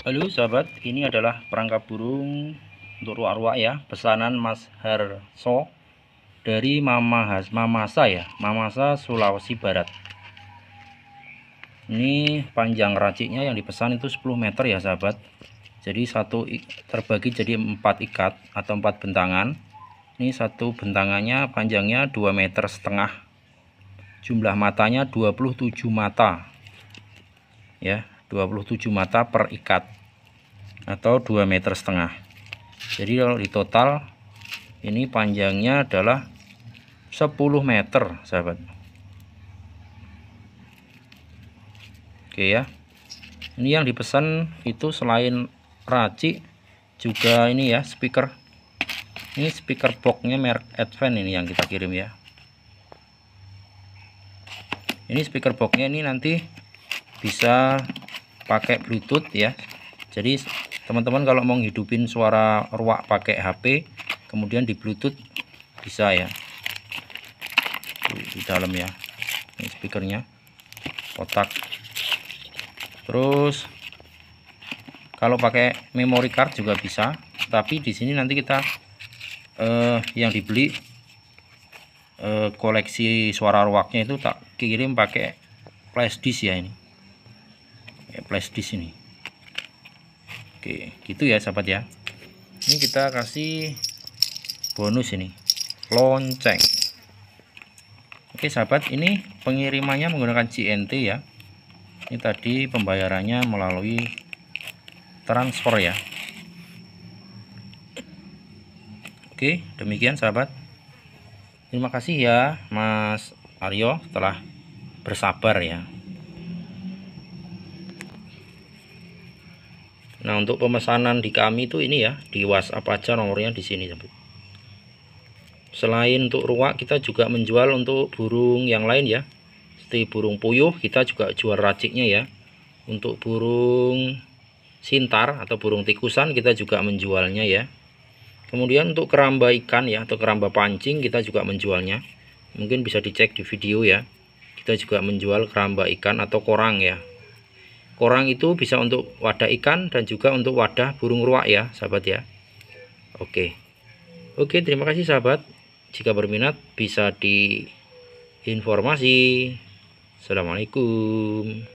Halo sahabat, ini adalah perangkap burung untuk ruak-ruak ya, pesanan Mas Harso dari Mama Has, Mamasa ya, Mamasa Sulawesi Barat. Ini panjang raciknya yang dipesan itu 10 meter ya sahabat. Jadi satu terbagi jadi empat ikat atau empat bentangan. Ini satu bentangannya panjangnya 2 meter setengah. Jumlah matanya 27 mata. Ya, 27 mata per ikat atau 2 meter setengah jadi kalau di total ini panjangnya adalah 10 meter sahabat oke ya ini yang dipesan itu selain raci juga ini ya speaker ini speaker boxnya merek Advent ini yang kita kirim ya ini speaker boxnya ini nanti bisa pakai bluetooth ya jadi teman-teman kalau mau hidupin suara ruak pakai HP kemudian di bluetooth bisa ya di dalam ya ini speakernya kotak terus kalau pakai memory card juga bisa tapi di sini nanti kita eh, yang dibeli eh, koleksi suara ruaknya itu tak kirim pakai flash disk ya ini pakai flash disk ini oke gitu ya sahabat ya ini kita kasih bonus ini lonceng oke sahabat ini pengirimannya menggunakan GNT ya ini tadi pembayarannya melalui transfer ya oke demikian sahabat terima kasih ya Mas Aryo telah bersabar ya Nah untuk pemesanan di kami itu ini ya di WhatsApp aja nomornya di sini Selain untuk ruak kita juga menjual untuk burung yang lain ya. Seperti burung puyuh kita juga jual raciknya ya. Untuk burung sintar atau burung tikusan kita juga menjualnya ya. Kemudian untuk keramba ikan ya atau keramba pancing kita juga menjualnya. Mungkin bisa dicek di video ya. Kita juga menjual keramba ikan atau korang ya Korang itu bisa untuk wadah ikan dan juga untuk wadah burung ruak ya, sahabat ya. Oke. Oke, terima kasih sahabat. Jika berminat bisa diinformasi. Assalamualaikum.